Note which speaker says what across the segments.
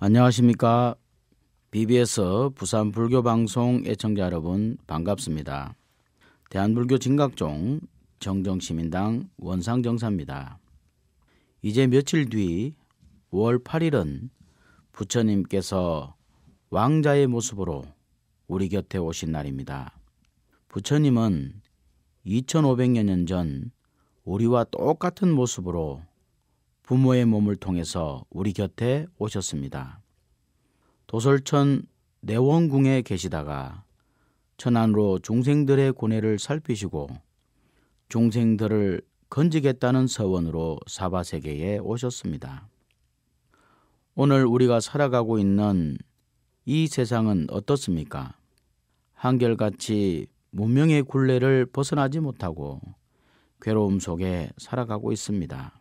Speaker 1: 안녕하십니까. BBS 부산 불교 방송 애청자 여러분 반갑습니다. 대한불교 진각종 정정시민당 원상정사입니다. 이제 며칠 뒤 5월 8일은 부처님께서 왕자의 모습으로 우리 곁에 오신 날입니다. 부처님은 2500여 년전 우리와 똑같은 모습으로 부모의 몸을 통해서 우리 곁에 오셨습니다. 도설천 내원궁에 계시다가 천안으로 중생들의 고뇌를 살피시고 중생들을 건지겠다는 서원으로 사바세계에 오셨습니다. 오늘 우리가 살아가고 있는 이 세상은 어떻습니까? 한결같이 문명의 굴레를 벗어나지 못하고 괴로움 속에 살아가고 있습니다.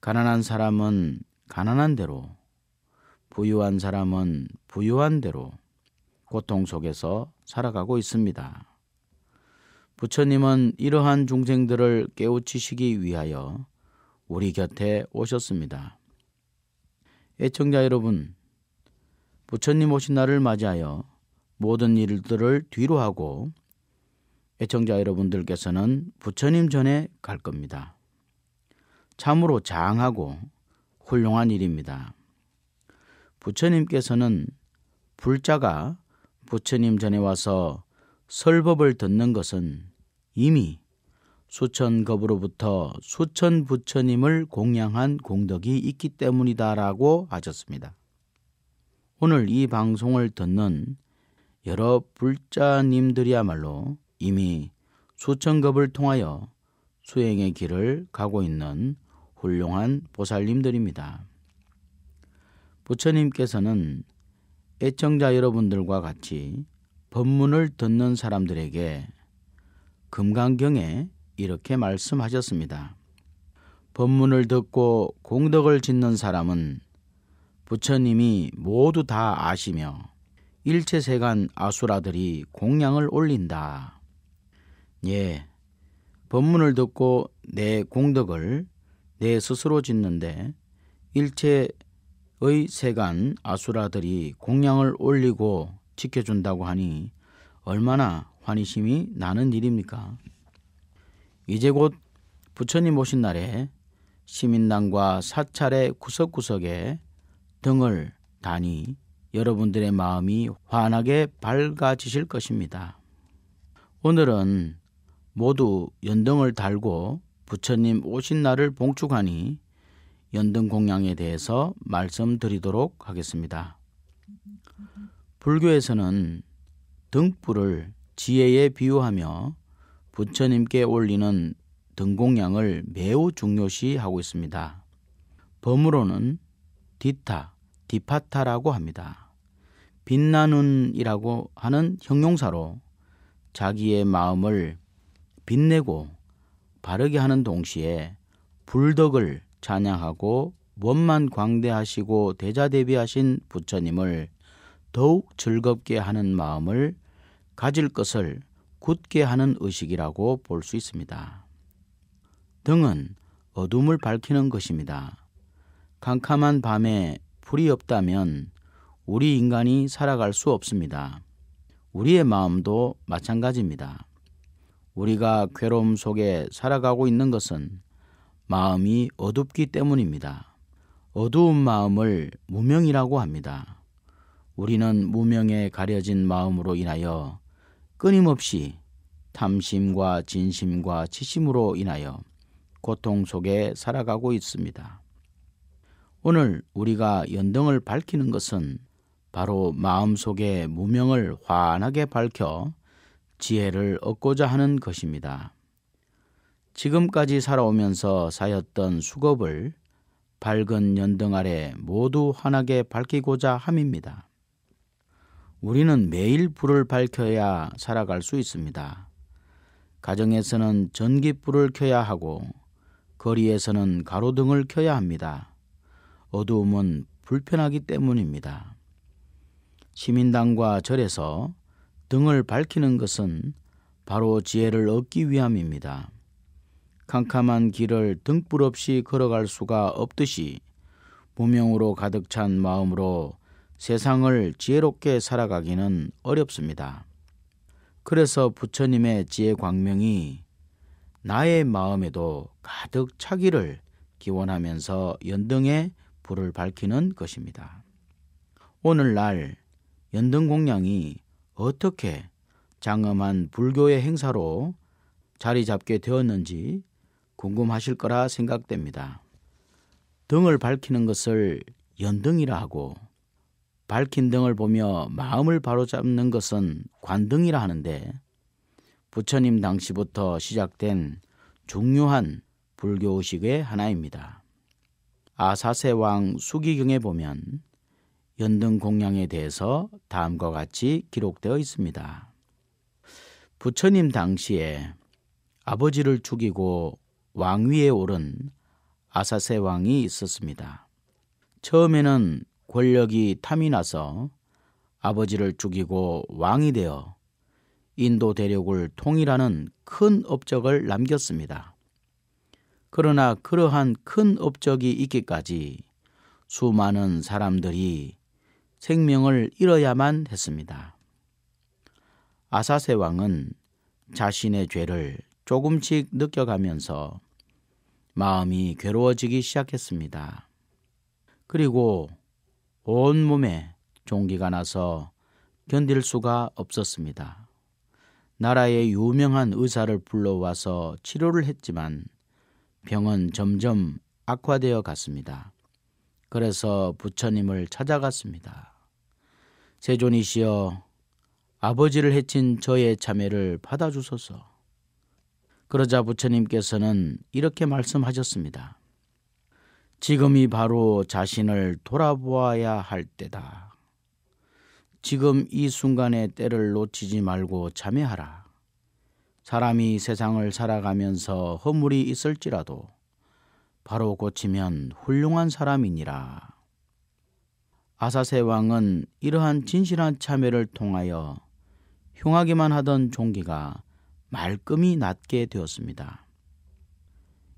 Speaker 1: 가난한 사람은 가난한 대로, 부유한 사람은 부유한 대로 고통 속에서 살아가고 있습니다. 부처님은 이러한 중생들을 깨우치시기 위하여 우리 곁에 오셨습니다. 애청자 여러분, 부처님 오신 날을 맞이하여 모든 일들을 뒤로 하고 애청자 여러분들께서는 부처님 전에 갈 겁니다. 참으로 장하고 훌륭한 일입니다. 부처님께서는 불자가 부처님 전에 와서 설법을 듣는 것은 이미 수천 겁으로부터 수천 부처님을 공양한 공덕이 있기 때문이다라고 하셨습니다. 오늘 이 방송을 듣는 여러 불자님들이야말로 이미 수천 겁을 통하여 수행의 길을 가고 있는 훌륭한 보살님들입니다. 부처님께서는 애청자 여러분들과 같이 법문을 듣는 사람들에게 금강경에 이렇게 말씀하셨습니다. 법문을 듣고 공덕을 짓는 사람은 부처님이 모두 다 아시며 일체세간 아수라들이 공양을 올린다. 예, 법문을 듣고 내 공덕을 내 스스로 짓는데 일체의 세간 아수라들이 공양을 올리고 지켜준다고 하니 얼마나 환희심이 나는 일입니까? 이제 곧 부처님 오신 날에 시민당과 사찰의 구석구석에 등을 다니 여러분들의 마음이 환하게 밝아지실 것입니다. 오늘은 모두 연등을 달고 부처님 오신 날을 봉축하니 연등 공양에 대해서 말씀드리도록 하겠습니다. 불교에서는 등불을 지혜에 비유하며 부처님께 올리는 등공양을 매우 중요시하고 있습니다. 범으로는 디타, 디파타라고 합니다. 빛나는이라고 하는 형용사로 자기의 마음을 빛내고 바르게 하는 동시에 불덕을 찬양하고 원만 광대하시고 대자대비하신 부처님을 더욱 즐겁게 하는 마음을 가질 것을 굳게 하는 의식이라고 볼 수 있습니다. 등은 어둠을 밝히는 것입니다. 캄캄한 밤에 불이 없다면 우리 인간이 살아갈 수 없습니다. 우리의 마음도 마찬가지입니다. 우리가 괴로움 속에 살아가고 있는 것은 마음이 어둡기 때문입니다. 어두운 마음을 무명이라고 합니다. 우리는 무명에 가려진 마음으로 인하여 끊임없이 탐심과 진심과 치심으로 인하여 고통 속에 살아가고 있습니다. 오늘 우리가 연등을 밝히는 것은 바로 마음속의 무명을 환하게 밝혀 지혜를 얻고자 하는 것입니다. 지금까지 살아오면서 쌓였던 수겁을 밝은 연등 아래 모두 환하게 밝히고자 함입니다. 우리는 매일 불을 밝혀야 살아갈 수 있습니다. 가정에서는 전기불을 켜야 하고 거리에서는 가로등을 켜야 합니다. 어두움은 불편하기 때문입니다. 시민당과 절에서 등을 밝히는 것은 바로 지혜를 얻기 위함입니다. 캄캄한 길을 등불 없이 걸어갈 수가 없듯이 무명으로 가득 찬 마음으로 세상을 지혜롭게 살아가기는 어렵습니다. 그래서 부처님의 지혜 광명이 나의 마음에도 가득 차기를 기원하면서 연등의 불을 밝히는 것입니다. 오늘날 연등 공양이 어떻게 장엄한 불교의 행사로 자리 잡게 되었는지 궁금하실 거라 생각됩니다. 등을 밝히는 것을 연등이라 하고 밝힌 등을 보며 마음을 바로잡는 것은 관등이라 하는데 부처님 당시부터 시작된 중요한 불교의식의 하나입니다. 아사세왕 수기경에 보면 연등 공양에 대해서 다음과 같이 기록되어 있습니다. 부처님 당시에 아버지를 죽이고 왕위에 오른 아사세 왕이 있었습니다. 처음에는 권력이 탐이 나서 아버지를 죽이고 왕이 되어 인도 대륙을 통일하는 큰 업적을 남겼습니다. 그러나 그러한 큰 업적이 있기까지 수많은 사람들이 생명을 잃어야만 했습니다. 아사세 왕은 자신의 죄를 조금씩 느껴가면서 마음이 괴로워지기 시작했습니다. 그리고 온 몸에 종기가 나서 견딜 수가 없었습니다. 나라의 유명한 의사를 불러와서 치료를 했지만 병은 점점 악화되어 갔습니다. 그래서 부처님을 찾아갔습니다. 세존이시여 아버지를 해친 저의 자매를 받아주소서. 그러자 부처님께서는 이렇게 말씀하셨습니다. 지금이 바로 자신을 돌아보아야 할 때다. 지금 이 순간의 때를 놓치지 말고 참여하라. 사람이 세상을 살아가면서 허물이 있을지라도 바로 고치면 훌륭한 사람이니라. 아사세 왕은 이러한 진실한 참여를 통하여 흉하기만 하던 종기가 말끔히 낫게 되었습니다.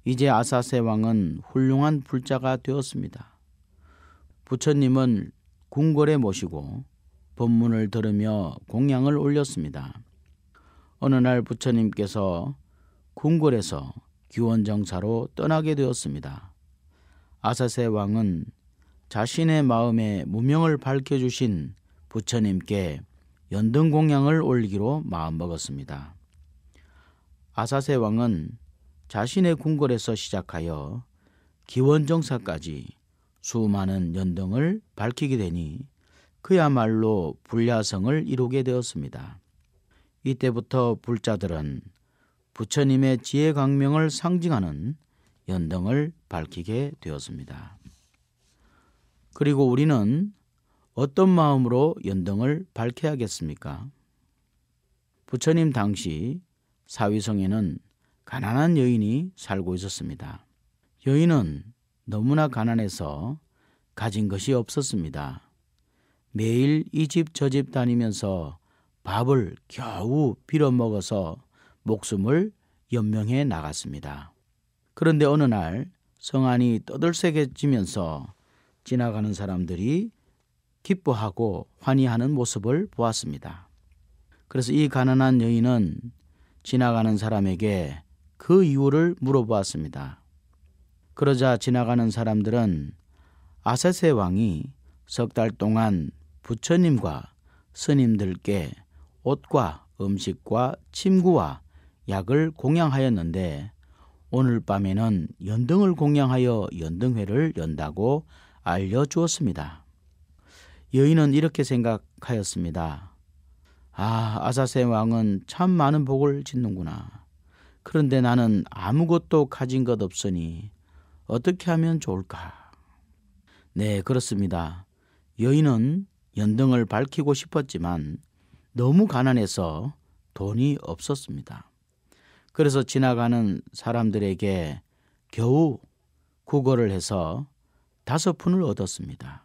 Speaker 1: 이제 아사세 왕은 훌륭한 불자가 되었습니다. 부처님은 궁궐에 모시고 법문을 들으며 공양을 올렸습니다. 어느 날 부처님께서 궁궐에서 규원정사로 떠나게 되었습니다. 아사세 왕은 자신의 마음에 무명을 밝혀주신 부처님께 연등공양을 올리기로 마음먹었습니다. 아사세 왕은 자신의 궁궐에서 시작하여 기원정사까지 수많은 연등을 밝히게 되니 그야말로 불야성을 이루게 되었습니다. 이때부터 불자들은 부처님의 지혜 광명을 상징하는 연등을 밝히게 되었습니다. 그리고 우리는 어떤 마음으로 연등을 밝혀야겠습니까? 부처님 당시 사위성에는 가난한 여인이 살고 있었습니다. 여인은 너무나 가난해서 가진 것이 없었습니다. 매일 이 집 저집 집 다니면서 밥을 겨우 빌어 먹어서 목숨을 연명해 나갔습니다. 그런데 어느 날 성안이 떠들썩해지면서 지나가는 사람들이 기뻐하고 환희하는 모습을 보았습니다. 그래서 이 가난한 여인은 지나가는 사람에게 그 이유를 물어보았습니다. 그러자 지나가는 사람들은 아세세 왕이 석 달 동안 부처님과 스님들께 옷과 음식과 침구와 약을 공양하였는데 오늘 밤에는 연등을 공양하여 연등회를 연다고 알려주었습니다. 여인은 이렇게 생각하였습니다. 아, 아사세 왕은 참 많은 복을 짓는구나. 그런데 나는 아무것도 가진 것 없으니 어떻게 하면 좋을까? 네, 그렇습니다. 여인은 연등을 밝히고 싶었지만 너무 가난해서 돈이 없었습니다. 그래서 지나가는 사람들에게 겨우 구걸을 해서 다섯 푼을 얻었습니다.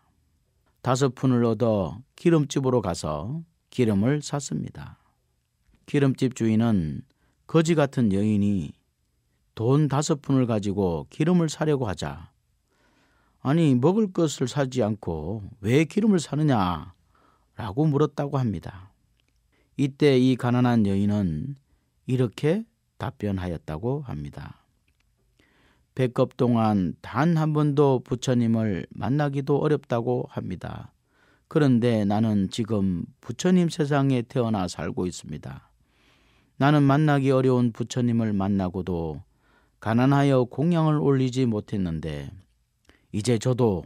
Speaker 1: 다섯 푼을 얻어 기름집으로 가서 기름을 샀습니다. 기름집 주인은 거지 같은 여인이 돈 다섯 푼을 가지고 기름을 사려고 하자. 아니, 먹을 것을 사지 않고 왜 기름을 사느냐? 라고 물었다고 합니다. 이때 이 가난한 여인은 이렇게 답변하였다고 합니다. 백겁 동안 단 한 번도 부처님을 만나기도 어렵다고 합니다. 그런데 나는 지금 부처님 세상에 태어나 살고 있습니다. 나는 만나기 어려운 부처님을 만나고도 가난하여 공양을 올리지 못했는데 이제 저도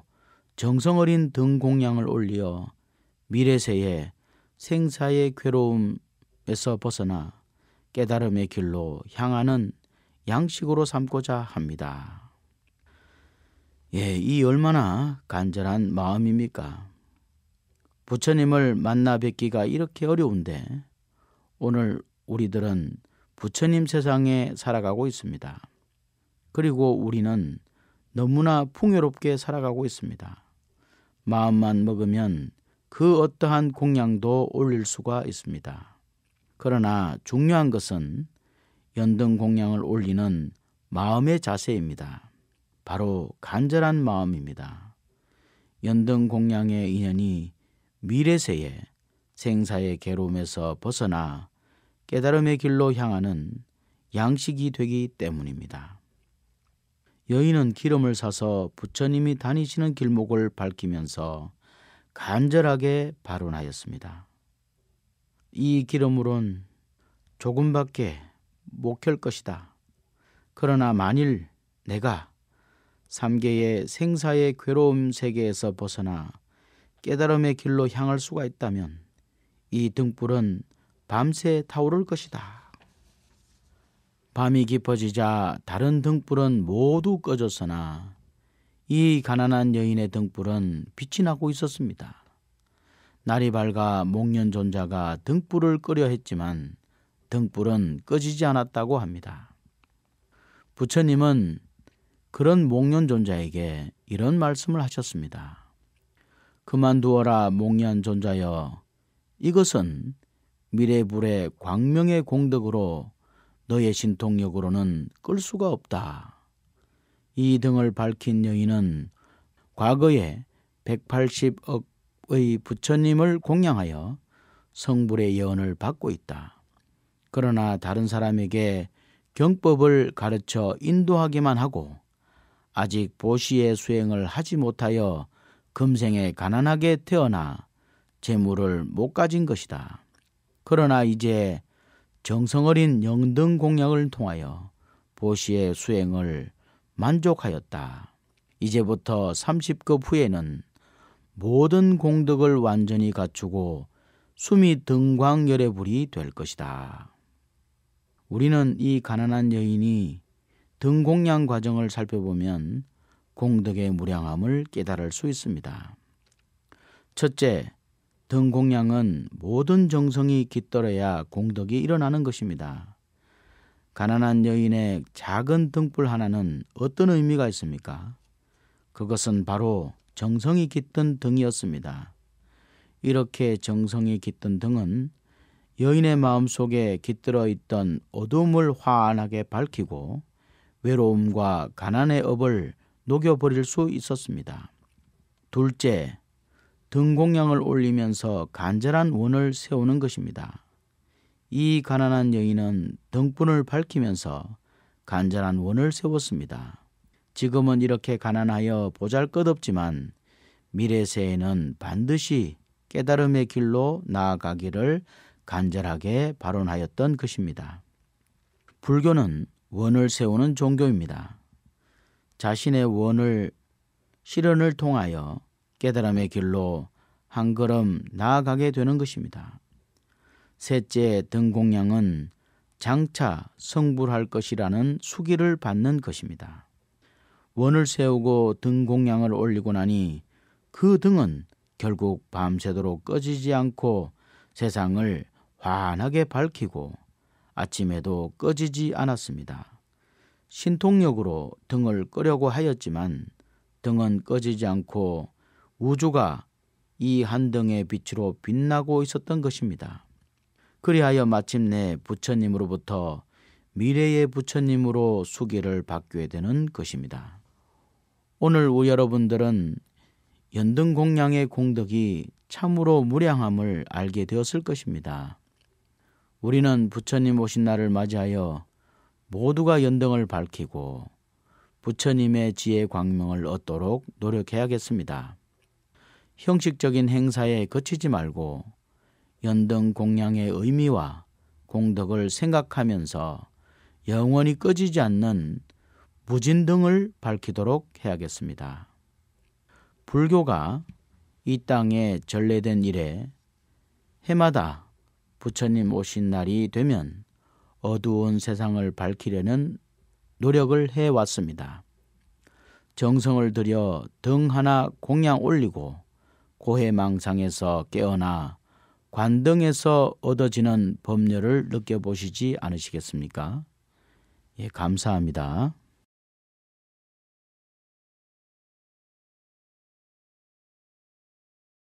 Speaker 1: 정성어린 등공양을 올리어 미래세에 생사의 괴로움에서 벗어나 깨달음의 길로 향하는 양식으로 삼고자 합니다. 예, 이 얼마나 간절한 마음입니까? 부처님을 만나 뵙기가 이렇게 어려운데 오늘 우리들은 부처님 세상에 살아가고 있습니다. 그리고 우리는 너무나 풍요롭게 살아가고 있습니다. 마음만 먹으면 그 어떠한 공양도 올릴 수가 있습니다. 그러나 중요한 것은 연등 공양을 올리는 마음의 자세입니다. 바로 간절한 마음입니다. 연등 공양의 인연이 미래세에 생사의 괴로움에서 벗어나 깨달음의 길로 향하는 양식이 되기 때문입니다. 여인은 기름을 사서 부처님이 다니시는 길목을 밝히면서 간절하게 발언하였습니다. 이 기름으론 조금밖에 못 켤 것이다. 그러나 만일 내가 삼계의 생사의 괴로움 세계에서 벗어나 깨달음의 길로 향할 수가 있다면 이 등불은 밤새 타오를 것이다. 밤이 깊어지자 다른 등불은 모두 꺼졌으나 이 가난한 여인의 등불은 빛이 나고 있었습니다. 날이 밝아 목련존자가 등불을 끄려 했지만 등불은 꺼지지 않았다고 합니다. 부처님은 그런 목련존자에게 이런 말씀을 하셨습니다. 그만두어라 목련존자여 이것은 미래불의 광명의 공덕으로 너의 신통력으로는 끌 수가 없다. 이 등을 밝힌 여인은 과거에 180억 의 부처님을 공양하여 성불의 예언을 받고 있다. 그러나 다른 사람에게 경법을 가르쳐 인도하기만 하고 아직 보시의 수행을 하지 못하여 금생에 가난하게 태어나 재물을 못 가진 것이다. 그러나 이제 정성어린 영등 공약을 통하여 보시의 수행을 만족하였다. 이제부터 30급 후에는 모든 공덕을 완전히 갖추고 숨이 등광열의 불이 될 것이다. 우리는 이 가난한 여인이 등공양 과정을 살펴보면 공덕의 무량함을 깨달을 수 있습니다. 첫째, 등공양은 모든 정성이 깃들어야 공덕이 일어나는 것입니다. 가난한 여인의 작은 등불 하나는 어떤 의미가 있습니까? 그것은 바로 정성이 깃든 등이었습니다. 이렇게 정성이 깃든 등은 여인의 마음속에 깃들어 있던 어둠을 환하게 밝히고 외로움과 가난의 업을 녹여버릴 수 있었습니다. 둘째, 등공양을 올리면서 간절한 원을 세우는 것입니다. 이 가난한 여인은 등분을 밝히면서 간절한 원을 세웠습니다. 지금은 이렇게 가난하여 보잘 것 없지만 미래 세에는 반드시 깨달음의 길로 나아가기를 간절하게 발언하였던 것입니다. 불교는 원을 세우는 종교입니다. 자신의 원을 실현을 통하여 깨달음의 길로 한 걸음 나아가게 되는 것입니다. 셋째 등공양은 장차 성불할 것이라는 수기를 받는 것입니다. 원을 세우고 등 공양을 올리고 나니 그 등은 결국 밤새도록 꺼지지 않고 세상을 환하게 밝히고 아침에도 꺼지지 않았습니다. 신통력으로 등을 끄려고 하였지만 등은 꺼지지 않고 우주가 이 한 등의 빛으로 빛나고 있었던 것입니다. 그리하여 마침내 부처님으로부터 미래의 부처님으로 수기를 받게 되는 것입니다. 오늘 우 여러분들은 연등공양의 공덕이 참으로 무량함을 알게 되었을 것입니다. 우리는 부처님 오신 날을 맞이하여 모두가 연등을 밝히고 부처님의 지혜 광명을 얻도록 노력해야겠습니다. 형식적인 행사에 거치지 말고 연등 공양의 의미와 공덕을 생각하면서 영원히 꺼지지 않는 무진 등을 밝히도록 해야겠습니다. 불교가 이 땅에 전래된 이래 해마다 부처님 오신 날이 되면 어두운 세상을 밝히려는 노력을 해왔습니다. 정성을 들여 등 하나 공양 올리고 고해망상에서 깨어나 관등에서 얻어지는 법률을 느껴보시지 않으시겠습니까? 예, 감사합니다.